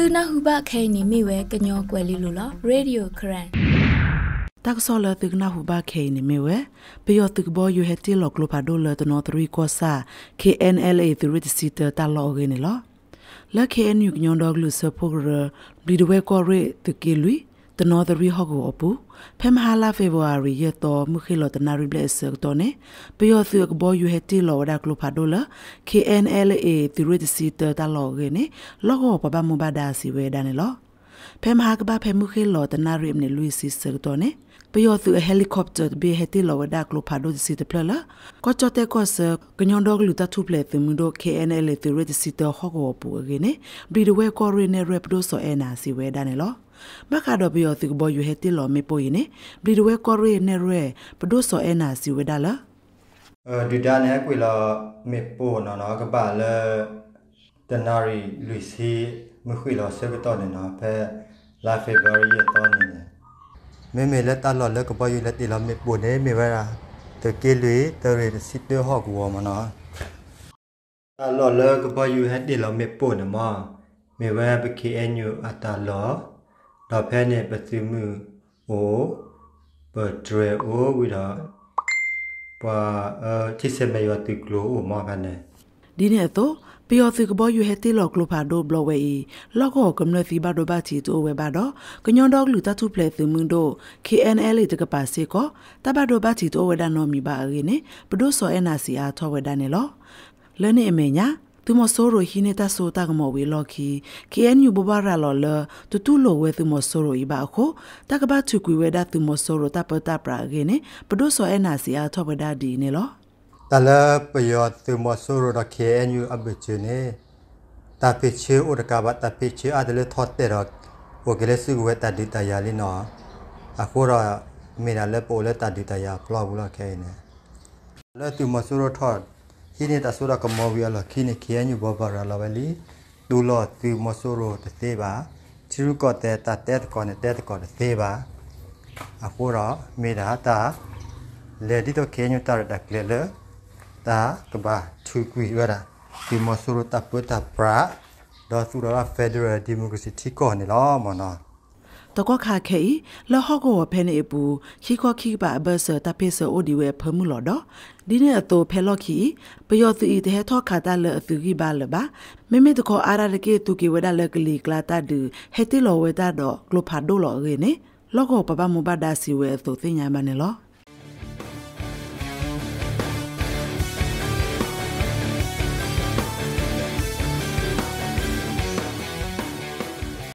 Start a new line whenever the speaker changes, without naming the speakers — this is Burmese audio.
သူနာဟုဘခဲနေမိဝဲကညောကွယ်လီလိုလားရေဒီယိုခရန်တက်ဆောလတုကနာဟုဘခဲနေမိဝဲပယောတုကဘောယူဟက်တီလောကလပါဒိုလတနော်သရီကောစာ KNLA သူရစ်စီတတလောဂင်းနော်လက်ခဲနျူကညွန်ဒေါဂလူဆဖိုဂရဘလီဒဝဲကောရဲတကေလူတနောဒရီဟောကိုအပူဖဲမဟာလာဖေဗူအာရီရတော့မခိလတနာရီဘလက်ဆာတော့နေပယောသုကဘောယူဟက်တီလောဒါကလိုဖာဒိုလာ KNLA သီရစ်စီတာတလောကေနေလောဟောပပမဘဒါစီဝေဒါနေလောဖဲမဟာကဘာဖဲမခိလတနာရီမနေလူစီဆာတော့နေပယောသူဟဲလီကော်ပတာဘေဟတီလောဝဒါကလိုဖာဒိုစီတပလလာကောချတဲ့ကောဆကညွန်ဒေါကလူတာထူပလေသမီတို့ KNL သီရစ်စီတာဟောကိုပူကေနေဘီဒဝဲကော်ရီနေရပ်ဒိုဆိုအနာစီဝဲဒါနေလောမခါတော့ပြောသူဘောယူဟဲတိလောမေပိုယနေဘလီဒဝဲကောရဲနေရဲပဒုစောအဲနာစီဝဒါလာ
ဒူဒါနဲကွေလာမေပိုနော်နော်ကပါလေတနာရီလူစီမခွေလာဆေဘတော်နေနော်ဖဲလာဖေဗရီယတော်နေမေမေလက်တလော်လက်ကပေါ်ယူလက်တိလောမေပိုနေမေဝရာတကေလွေတရေစစ်တဟော့ကူဝမနော်တလော်လက်ကပေါ်ယူဟက်တိလောမေပိုနေမမေဝရာပကေအန်ယူအတလော်တော့ဖဲနဲ့ပသိမှုအိုပဒရအိုဝိဒါပါအဲဒီစမေယတိကလိုမောဖဲနဲ့ဒီနေ့တ
ော့ပီယောသီကဘောယူဟက်တီလော့ကလိုဖာဒိုဘလဝဲလော့ကောကမ္နသီဘဒိုဘာချီတိုဝဲဘာတော့ကညွန်တော့လူတတူပလက်သီမွန်းတို့ KNL တကပါစေကောတဘဒိုဘာချီတိုဝဲဒါနော်မီဘာအရင်းပဒိုဆောအနာစီအားထောဝဲဒါနေလောလဲနေအမေညာသူမဆိုးရိုဟိနေတာဆိုတာကမောဝေလော်ခီ KNU ဘဘရာလော်လတူတူလိုဝဲသူမဆိုးရိုဤပါခိုတကဘာချူကွေဝဲဒါသူမဆိုးရိုတပတပရာဂေနေပဒိုဆော
အနာစီအားထောပဒါဒီနေလောတလပယောသူမဆိုးရိုဒ KNU အဘချူနေတပိချေဥဒကဘတပိချေအဒလေထောတေရောဝဂလေစုဝဲတဒိတယာလီနောအခုတော့မေနာလက်ပိုလက်တဒိတယာဘလော့ဘူးလော်ခဲနေလက်သူမဆိုးရိုထောဟိနေတာဆိုတာကမောဝီလာခိနေခေညူဘဘရာလာဝလီဒူလောတီမဆိုရိုတသေးပါချီရုကောတဲတာတဲတကောနဲ့တဲတကောတသေးပါအခုတော့မေတာတာလေဒီတော့ခေညူတာတက်လေလေတာကဘာသူကွေရတာဒီမဆိုရိုတာပတာပရာဒေါ်သူရာဖက်ဒရယ်ဒီမိုကရေစီတီကောနေလောမနော်
တကောခါခဲလဟောကောဖဲနေပူခီခောခီပါဘဆတပိဆအိုဒီဝဲဖမှုလော်တော့ဒီနေ့အတူဖဲလော့ခီပယောသူဤတဲ့ထောခါတလအသူကြီးပါလပါမိမိတကောအာရရကေသူကေဝဒလကလီကလာတဒူဟေတီလောဝဲတာတော့ဂလိုဖာဒိုလော်ရေနေလောကောပပမဘဒါစီဝဲသူသိညာမနေလော